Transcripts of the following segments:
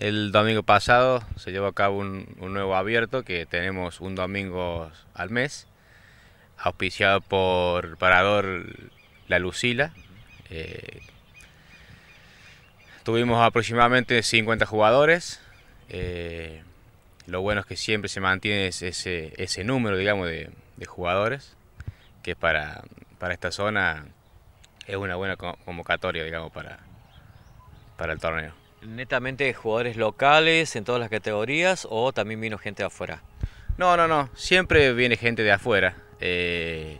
El domingo pasado se llevó a cabo un, nuevo abierto que tenemos un domingo al mes, auspiciado por Parador La Lucila. Eh, tuvimos aproximadamente 50 jugadores. Eh, lo bueno es que siempre se mantiene ese, ese número, digamos, de, jugadores, que para, para esta zona es una buena convocatoria, digamos, para, para el torneo. ¿Netamente jugadores locales en todas las categorías o también vino gente de afuera? No, no, no, siempre viene gente de afuera. Eh,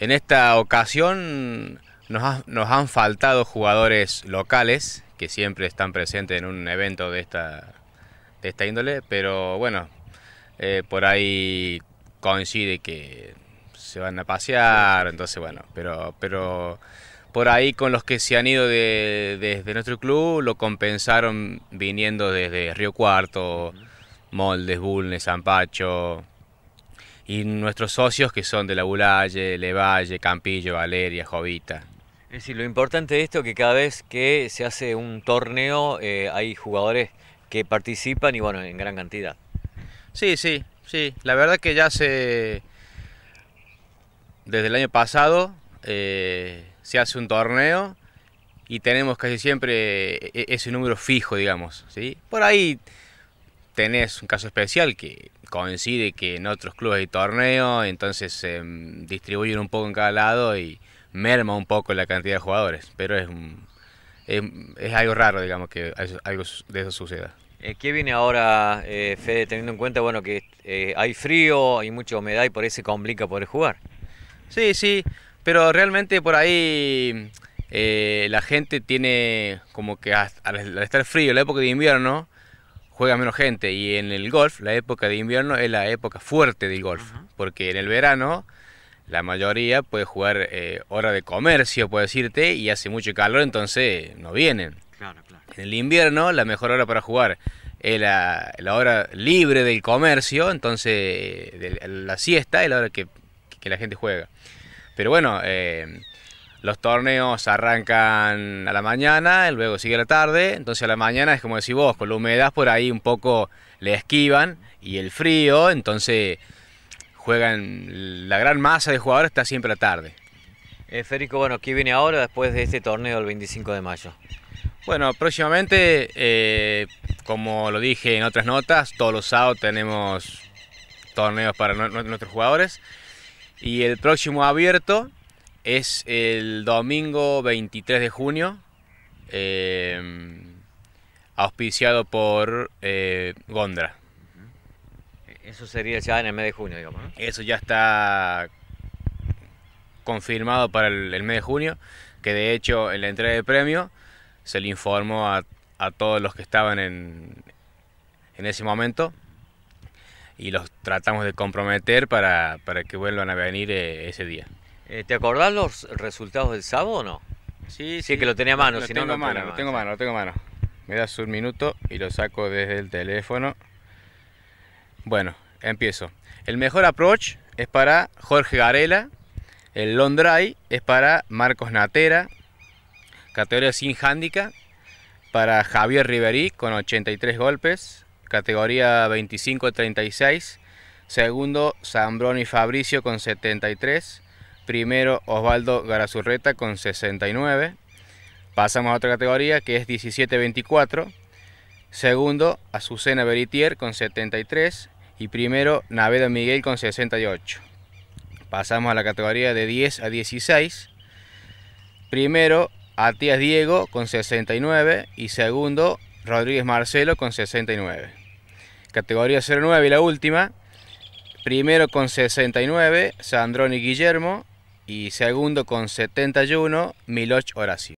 en esta ocasión nos, han faltado jugadores locales que siempre están presentes en un evento de esta, esta índole, pero bueno, eh, por ahí coincide que se van a pasear, entonces bueno, pero... pero por ahí con los que se han ido desde nuestro club lo compensaron viniendo desde Río Cuarto, Moldes, Bulnes, Zampacho. Y nuestros socios que son de La Bulalle, Levalle, Campillo, Valeria, Jovita. Es decir, lo importante de esto es que cada vez que se hace un torneo eh, hay jugadores que participan y bueno, en gran cantidad. Sí, sí, sí. La verdad que ya se... Desde el año pasado eh, se hace un torneo y tenemos casi siempre eh, ese número fijo, digamos. ¿sí? Por ahí tenés un caso especial que coincide que en otros clubes hay torneo, entonces se em, distribuyen un poco en cada lado y merma un poco la cantidad de jugadores, pero es, es, algo raro, digamos, que algo de eso suceda. Eh, ¿Qué viene ahora, Fede, teniendo en cuenta bueno, que hay frío, hay mucha humedad y por eso se complica poder jugar? Sí, sí. Pero realmente por ahí eh, la gente tiene como que al estar frío, la época de invierno, juega menos gente. Y en el golf, la época de invierno es la época fuerte del golf. Porque en el verano la mayoría puede jugar eh, hora de comercio, puedes decirte, y hace mucho calor, entonces no vienen. En el invierno la mejor hora para jugar es la, hora libre del comercio, entonces la siesta es la hora que la gente juega. Pero bueno, eh, los torneos arrancan a la mañana, luego sigue la tarde, entonces a la mañana es como decís vos, con la humedad por ahí un poco le esquivan y el frío, entonces juegan, la gran masa de jugadores está siempre a la tarde. Eh, bueno, ¿qué viene ahora después de este torneo el 25 de mayo? Bueno, próximamente, eh, como lo dije en otras notas, todos los sábados tenemos torneos para nuestros jugadores. Y el próximo abierto es el domingo 23 de junio, em, auspiciado por eh, Gondra. Eso sería ya en el mes de junio, digamos. Eso ya está confirmado para el, mes de junio, que de hecho en la entrega de premio se le informó a, a todos los que estaban en, en ese momento y los tratamos de comprometer para, para que vuelvan a venir eh, ese día. Eh, ¿Te acordás los resultados del sábado o no? Sí, sí, que lo tenía a mano. Lo, tengo, mano, lo tengo a mano, lo tengo a mano. Me das un minuto y lo saco desde el teléfono. Bueno, empiezo. El mejor approach es para Jorge Garela. El long drive es para Marcos Natera. Categoría sin handicap para Javier Riverí con 83 golpes categoría 25-36. Segundo, Zambroni Fabricio con 73. Primero, Osvaldo Garazurreta con 69. Pasamos a otra categoría que es 17-24. Segundo, Azucena Beritier con 73. Y primero, Naveda Miguel con 68. Pasamos a la categoría de 10 a 16. Primero, Atías Diego con 69. Y segundo, Rodríguez Marcelo con 69. Categoría 09 y la última. Primero con 69, Sandroni Guillermo. Y segundo con 71, Miloch Horacio.